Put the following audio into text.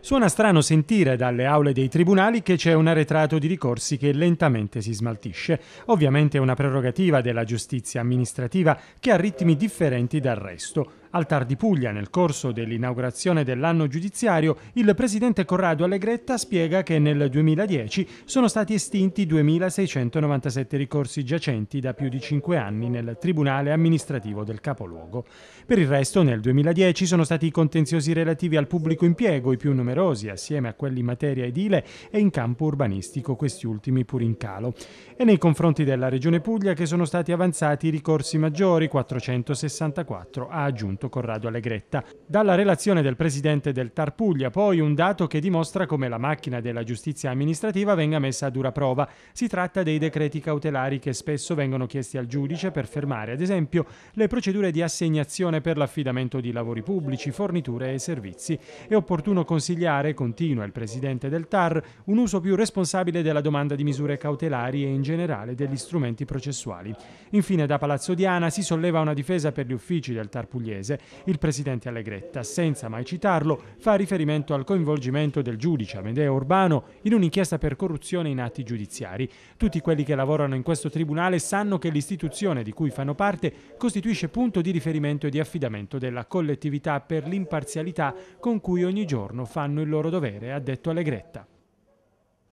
Suona strano sentire dalle aule dei tribunali che c'è un arretrato di ricorsi che lentamente si smaltisce. Ovviamente è una prerogativa della giustizia amministrativa che ha ritmi differenti dal resto. Al Tar di Puglia, nel corso dell'inaugurazione dell'anno giudiziario, il presidente Corrado Allegretta spiega che nel 2010 sono stati estinti 2.697 ricorsi giacenti da più di 5 anni nel Tribunale amministrativo del capoluogo. Per il resto, nel 2010 sono stati i contenziosi relativi al pubblico impiego, i più numerosi, assieme a quelli in materia edile e in campo urbanistico, questi ultimi pur in calo. E nei confronti della Regione Puglia che sono stati avanzati i ricorsi maggiori, 464, ha aggiunto dichiarato Corrado Allegretta. Dalla relazione del presidente del Tarpuglia poi un dato che dimostra come la macchina della giustizia amministrativa venga messa a dura prova. Si tratta dei decreti cautelari che spesso vengono chiesti al giudice per fermare ad esempio le procedure di assegnazione per l'affidamento di lavori pubblici, forniture e servizi. È opportuno consigliare, continua il presidente del TAR, un uso più responsabile della domanda di misure cautelari e in generale degli strumenti processuali. Infine da Palazzo Diana si solleva una difesa per gli uffici del Tarpugliese Paese. Il presidente Allegretta, senza mai citarlo, fa riferimento al coinvolgimento del giudice Amedeo Urbano in un'inchiesta per corruzione in atti giudiziari. Tutti quelli che lavorano in questo tribunale sanno che l'istituzione di cui fanno parte costituisce punto di riferimento e di affidamento della collettività per l'imparzialità con cui ogni giorno fanno il loro dovere, ha detto Allegretta.